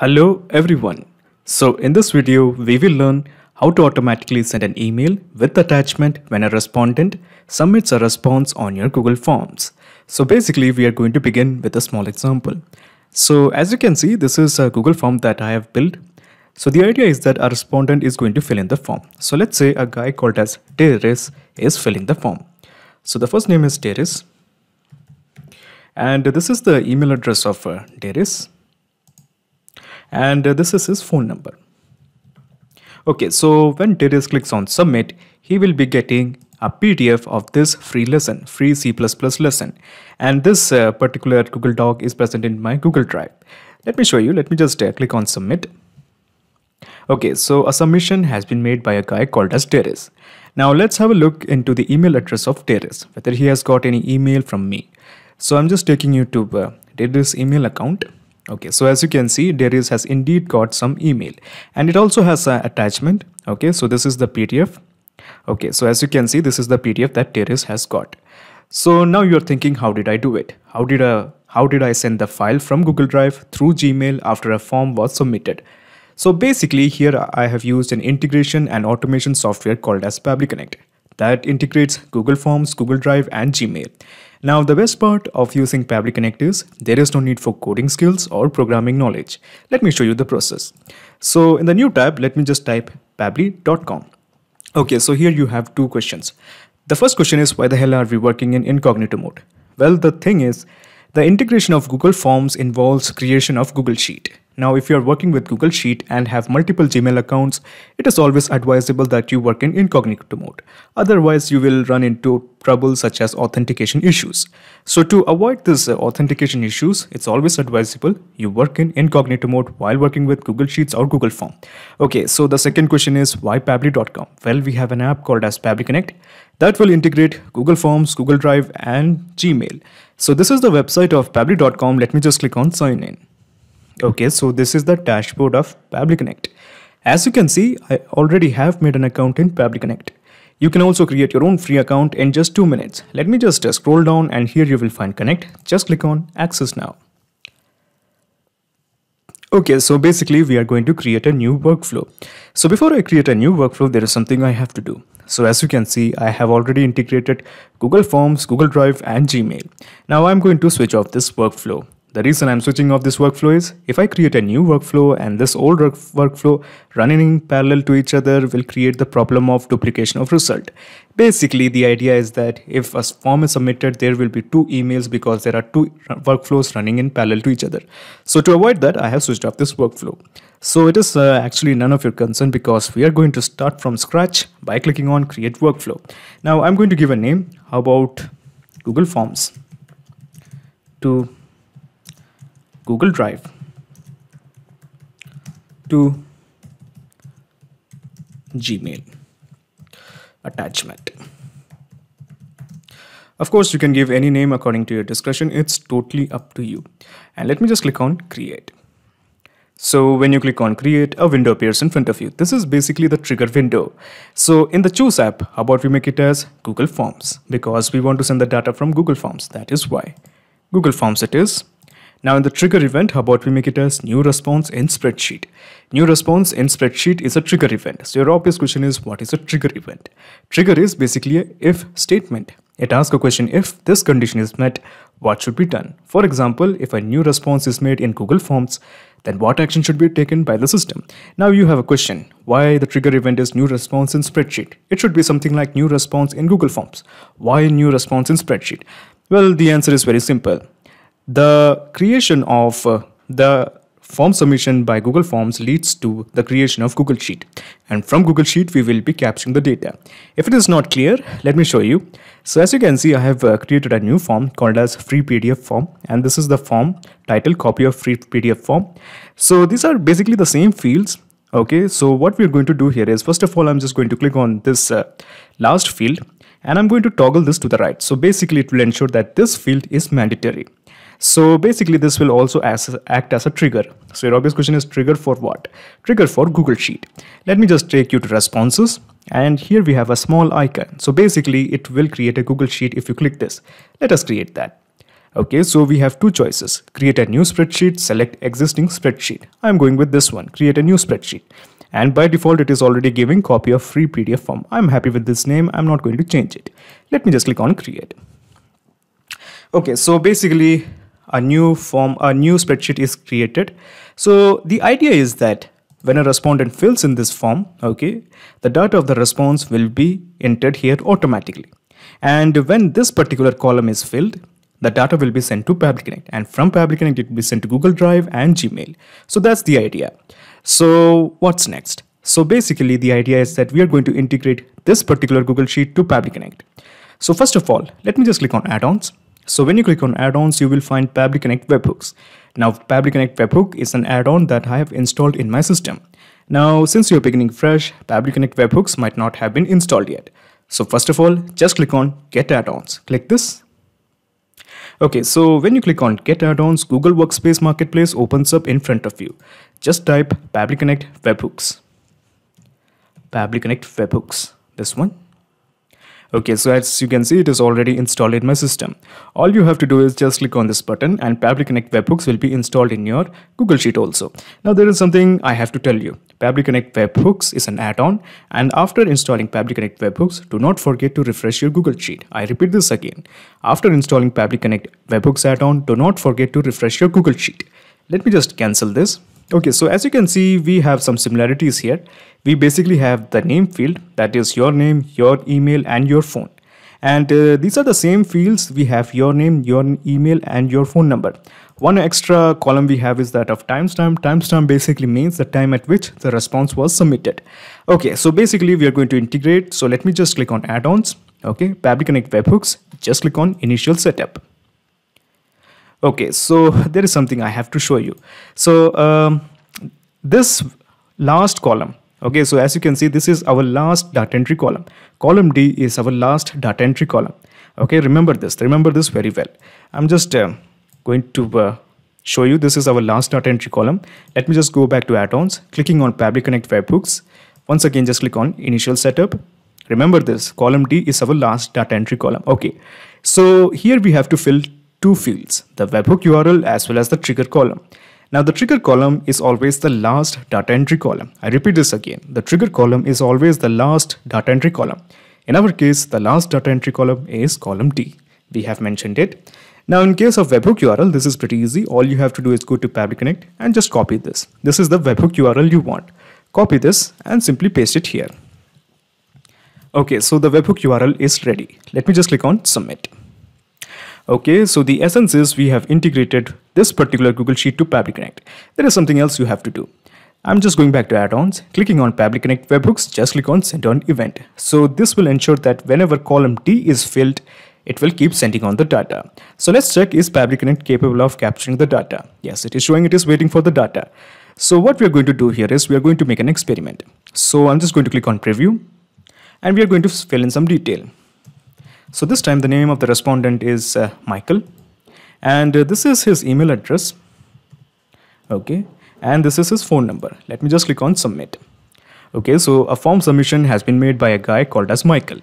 Hello everyone. So in this video, we will learn how to automatically send an email with attachment when a respondent submits a response on your Google Forms. So basically, we are going to begin with a small example. So as you can see, this is a Google form that I have built. So the idea is that a respondent is going to fill in the form. So let's say a guy called as Teres is filling the form. So the first name is Teres. And this is the email address of uh, Teres and uh, this is his phone number. Okay, so when Darius clicks on submit, he will be getting a PDF of this free lesson, free C++ lesson. And this uh, particular Google Doc is present in my Google Drive. Let me show you. Let me just uh, click on submit. Okay, so a submission has been made by a guy called as Darius. Now let's have a look into the email address of Darius, whether he has got any email from me. So I'm just taking you to uh, Darius' email account okay so as you can see Darius has indeed got some email and it also has an attachment okay so this is the PDF okay so as you can see this is the PDF that Darius has got so now you're thinking how did I do it how did I uh, how did I send the file from Google Drive through Gmail after a form was submitted so basically here I have used an integration and automation software called as public Connect that integrates Google Forms, Google Drive and Gmail. Now the best part of using Pabli Connect is there is no need for coding skills or programming knowledge. Let me show you the process. So in the new tab, let me just type pabli.com. Okay, so here you have two questions. The first question is why the hell are we working in incognito mode? Well, the thing is, the integration of Google Forms involves creation of Google Sheet. Now, if you are working with Google Sheet and have multiple Gmail accounts, it is always advisable that you work in incognito mode. Otherwise, you will run into trouble such as authentication issues. So to avoid this uh, authentication issues, it's always advisable you work in incognito mode while working with Google Sheets or Google Form. Okay, so the second question is why Pabli.com? Well, we have an app called as Pabli Connect that will integrate Google Forms, Google Drive and Gmail. So this is the website of Pabli.com. Let me just click on sign in. Okay, so this is the dashboard of Public Connect. As you can see, I already have made an account in Public Connect. You can also create your own free account in just 2 minutes. Let me just uh, scroll down and here you will find Connect. Just click on Access Now. Okay, so basically we are going to create a new workflow. So before I create a new workflow, there is something I have to do. So as you can see, I have already integrated Google Forms, Google Drive and Gmail. Now I'm going to switch off this workflow. The reason I'm switching off this workflow is if I create a new workflow and this old work workflow running in parallel to each other will create the problem of duplication of result. Basically, the idea is that if a form is submitted, there will be two emails because there are two workflows running in parallel to each other. So to avoid that, I have switched off this workflow. So it is uh, actually none of your concern because we are going to start from scratch by clicking on create workflow. Now I'm going to give a name. How about Google Forms to Google Drive to Gmail attachment. Of course, you can give any name according to your discretion. It's totally up to you. And let me just click on create. So when you click on create, a window appears in front of you. This is basically the trigger window. So in the choose app, how about we make it as Google Forms because we want to send the data from Google Forms. That is why Google Forms it is. Now in the trigger event, how about we make it as new response in spreadsheet. New response in spreadsheet is a trigger event. So your obvious question is what is a trigger event? Trigger is basically a if statement. It asks a question if this condition is met, what should be done? For example, if a new response is made in Google Forms, then what action should be taken by the system? Now you have a question, why the trigger event is new response in spreadsheet? It should be something like new response in Google Forms. Why new response in spreadsheet? Well, the answer is very simple. The creation of uh, the form submission by Google Forms leads to the creation of Google Sheet. And from Google Sheet, we will be capturing the data. If it is not clear, let me show you. So as you can see, I have uh, created a new form called as free PDF form. And this is the form title copy of free PDF form. So these are basically the same fields. Okay, so what we're going to do here is first of all, I'm just going to click on this uh, last field and I'm going to toggle this to the right. So basically it will ensure that this field is mandatory. So basically this will also as, act as a trigger. So your obvious question is trigger for what? Trigger for Google Sheet. Let me just take you to responses and here we have a small icon. So basically it will create a Google Sheet if you click this. Let us create that. Okay, so we have two choices. Create a new spreadsheet, select existing spreadsheet. I'm going with this one, create a new spreadsheet. And by default, it is already giving copy of free PDF form. I'm happy with this name. I'm not going to change it. Let me just click on create. Okay, so basically a new form a new spreadsheet is created so the idea is that when a respondent fills in this form okay the data of the response will be entered here automatically and when this particular column is filled the data will be sent to Public Connect and from Public Connect it will be sent to Google Drive and Gmail so that's the idea so what's next so basically the idea is that we are going to integrate this particular Google Sheet to Public Connect so first of all let me just click on add-ons so when you click on add-ons, you will find Pabli Connect webhooks. Now Pabli Connect webhook is an add-on that I have installed in my system. Now since you're beginning fresh, Pabli Connect webhooks might not have been installed yet. So first of all, just click on get add-ons. Click this. Okay, so when you click on get add-ons, Google Workspace Marketplace opens up in front of you. Just type Pabli Connect webhooks. Pabli Connect webhooks. This one. Okay, so as you can see, it is already installed in my system. All you have to do is just click on this button and Public Connect Webhooks will be installed in your Google Sheet also. Now there is something I have to tell you. Public Connect Webhooks is an add-on and after installing Public Connect Webhooks, do not forget to refresh your Google Sheet. I repeat this again. After installing Public Connect Webhooks add-on, do not forget to refresh your Google Sheet. Let me just cancel this. Okay, so as you can see, we have some similarities here. We basically have the name field, that is your name, your email and your phone. And uh, these are the same fields. We have your name, your email and your phone number. One extra column we have is that of timestamp. Timestamp basically means the time at which the response was submitted. Okay, so basically we are going to integrate. So let me just click on add-ons. Okay, Fabric Connect webhooks. Just click on initial setup okay so there is something I have to show you so um, this last column okay so as you can see this is our last data entry column column D is our last data entry column okay remember this remember this very well I'm just uh, going to uh, show you this is our last data entry column let me just go back to add-ons clicking on Public Connect webhooks once again just click on initial setup remember this column D is our last data entry column okay so here we have to fill two fields, the webhook URL as well as the trigger column. Now the trigger column is always the last data entry column. I repeat this again, the trigger column is always the last data entry column. In our case, the last data entry column is column D. We have mentioned it. Now in case of webhook URL, this is pretty easy. All you have to do is go to Public Connect and just copy this. This is the webhook URL you want. Copy this and simply paste it here. Okay, so the webhook URL is ready. Let me just click on submit. Okay, so the essence is we have integrated this particular Google Sheet to Public Connect. There is something else you have to do. I'm just going back to add-ons, clicking on Public Connect webhooks, just click on send on event. So this will ensure that whenever column D is filled, it will keep sending on the data. So let's check is Public Connect capable of capturing the data? Yes, it is showing it is waiting for the data. So what we are going to do here is we are going to make an experiment. So I'm just going to click on preview and we are going to fill in some detail. So this time the name of the respondent is uh, Michael and uh, this is his email address. Okay. And this is his phone number. Let me just click on submit. Okay. So a form submission has been made by a guy called as Michael.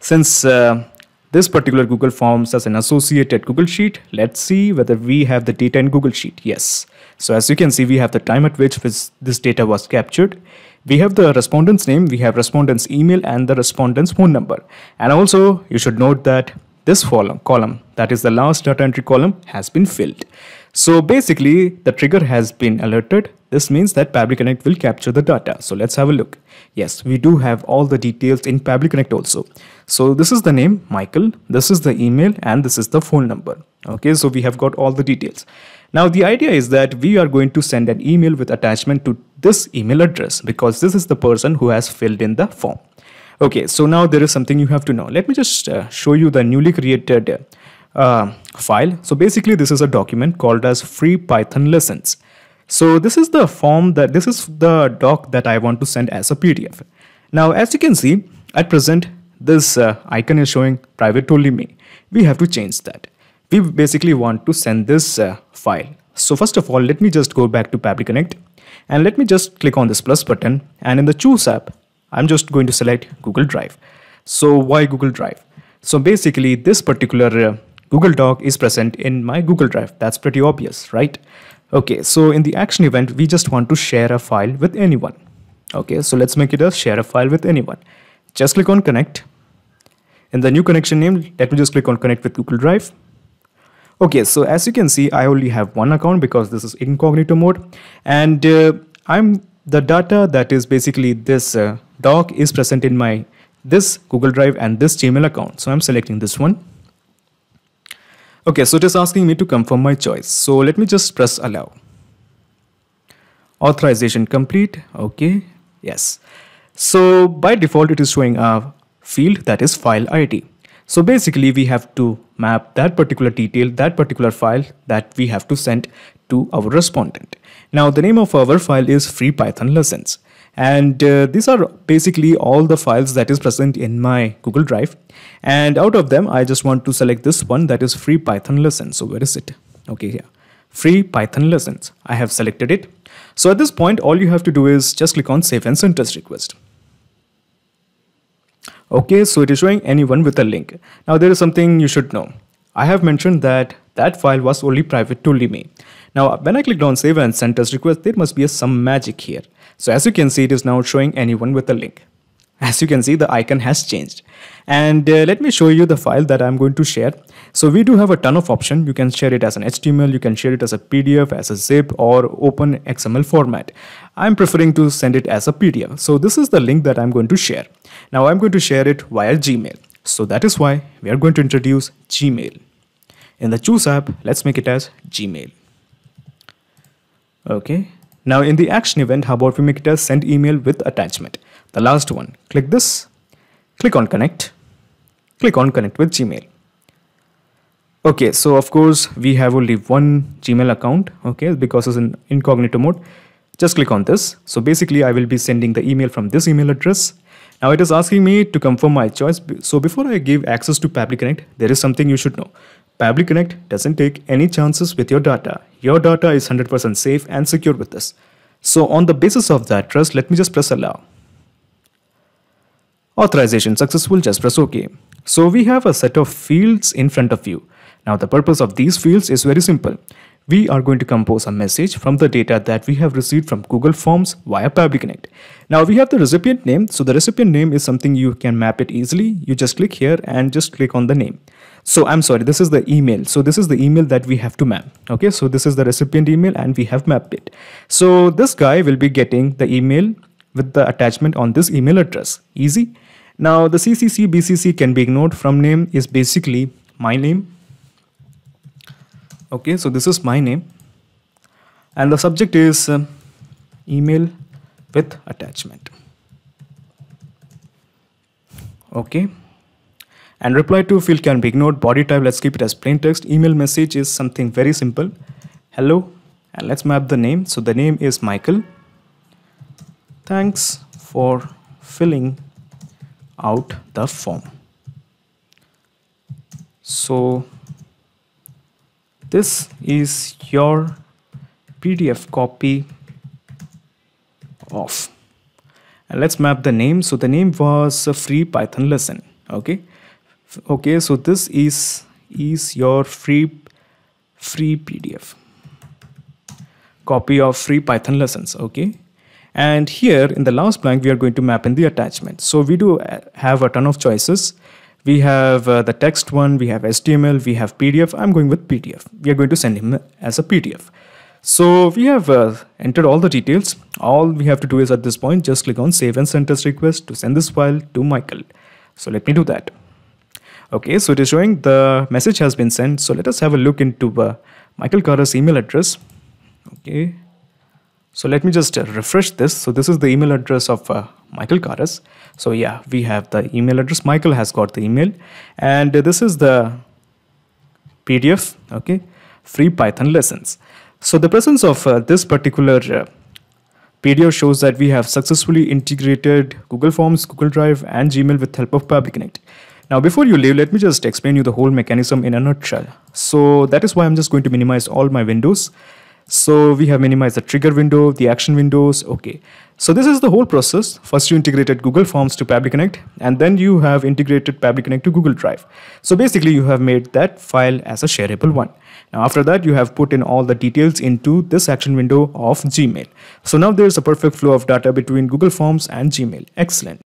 Since uh, this particular Google Forms as an associated Google Sheet. Let's see whether we have the data in Google Sheet. Yes. So as you can see, we have the time at which this data was captured. We have the respondent's name, we have respondent's email and the respondent's phone number. And also you should note that this column, that is the last data entry column has been filled. So basically the trigger has been alerted. This means that Public Connect will capture the data. So let's have a look. Yes, we do have all the details in Public Connect also. So this is the name Michael, this is the email and this is the phone number. Okay, so we have got all the details. Now the idea is that we are going to send an email with attachment to this email address because this is the person who has filled in the form. Okay, so now there is something you have to know. Let me just uh, show you the newly created uh, uh, file. So basically this is a document called as free Python lessons. So this is the form that this is the doc that I want to send as a PDF. Now as you can see at present this uh, icon is showing private only me. We have to change that. We basically want to send this uh, file. So first of all let me just go back to Pabli Connect and let me just click on this plus button and in the choose app I'm just going to select Google Drive. So why Google Drive? So basically this particular uh, Google Doc is present in my Google Drive. That's pretty obvious, right? Okay, so in the action event, we just want to share a file with anyone. Okay, so let's make it a share a file with anyone. Just click on connect. In the new connection name, let me just click on connect with Google Drive. Okay, so as you can see, I only have one account because this is incognito mode. And uh, I'm the data that is basically this uh, doc is present in my this Google Drive and this Gmail account. So I'm selecting this one. Okay, so it is asking me to confirm my choice. So let me just press allow. Authorization complete. Okay, yes. So by default, it is showing a field that is file ID. So basically we have to map that particular detail, that particular file that we have to send to our respondent. Now the name of our file is free Python lessons and uh, these are basically all the files that is present in my Google Drive and out of them I just want to select this one that is free Python lessons. so where is it okay here free Python lessons I have selected it so at this point all you have to do is just click on save and send test request okay so it is showing anyone with a link now there is something you should know I have mentioned that that file was only private to me. Now when I clicked on save and send test request there must be some magic here. So as you can see, it is now showing anyone with a link. As you can see, the icon has changed. And uh, let me show you the file that I'm going to share. So we do have a ton of options. You can share it as an HTML, you can share it as a PDF, as a zip or open XML format. I'm preferring to send it as a PDF. So this is the link that I'm going to share. Now I'm going to share it via Gmail. So that is why we are going to introduce Gmail. In the choose app, let's make it as Gmail. Okay, now in the action event, how about we make it as send email with attachment. The last one, click this, click on connect, click on connect with Gmail. Okay, so of course we have only one Gmail account, okay, because it's in incognito mode. Just click on this. So basically I will be sending the email from this email address. Now it is asking me to confirm my choice. So before I give access to Public Connect, there is something you should know. Public Connect doesn't take any chances with your data. Your data is 100% safe and secure with us. So on the basis of that trust, let me just press allow. Authorization successful, just press OK. So we have a set of fields in front of you. Now the purpose of these fields is very simple. We are going to compose a message from the data that we have received from Google Forms via Public Connect. Now we have the recipient name. So the recipient name is something you can map it easily. You just click here and just click on the name. So I'm sorry, this is the email. So this is the email that we have to map. Okay, so this is the recipient email and we have mapped it. So this guy will be getting the email with the attachment on this email address. Easy. Now the CCC BCC can be ignored from name is basically my name. Okay, so this is my name and the subject is um, email with attachment. Okay. And reply to field can be ignored. Body type, let's keep it as plain text. Email message is something very simple. Hello. And let's map the name. So the name is Michael. Thanks for filling out the form. So this is your PDF copy of and let's map the name so the name was a free python lesson okay okay so this is is your free free pdf copy of free python lessons okay and here in the last blank we are going to map in the attachment so we do uh, have a ton of choices we have uh, the text one we have html we have pdf i'm going with pdf we are going to send him as a pdf so we have uh, entered all the details all we have to do is at this point just click on save and send Test request to send this file to michael so let me do that Okay, so it is showing the message has been sent. So let us have a look into uh, Michael Kara's email address. Okay, so let me just uh, refresh this. So this is the email address of uh, Michael Karas. So yeah, we have the email address. Michael has got the email and this is the PDF. Okay, free Python lessons. So the presence of uh, this particular uh, PDF shows that we have successfully integrated Google Forms, Google Drive and Gmail with help of PubliConnect. Now before you leave, let me just explain you the whole mechanism in a nutshell. So that is why I'm just going to minimize all my windows. So we have minimized the trigger window, the action windows, okay. So this is the whole process. First you integrated Google Forms to Public Connect and then you have integrated Public Connect to Google Drive. So basically you have made that file as a shareable one. Now after that you have put in all the details into this action window of Gmail. So now there is a perfect flow of data between Google Forms and Gmail. Excellent.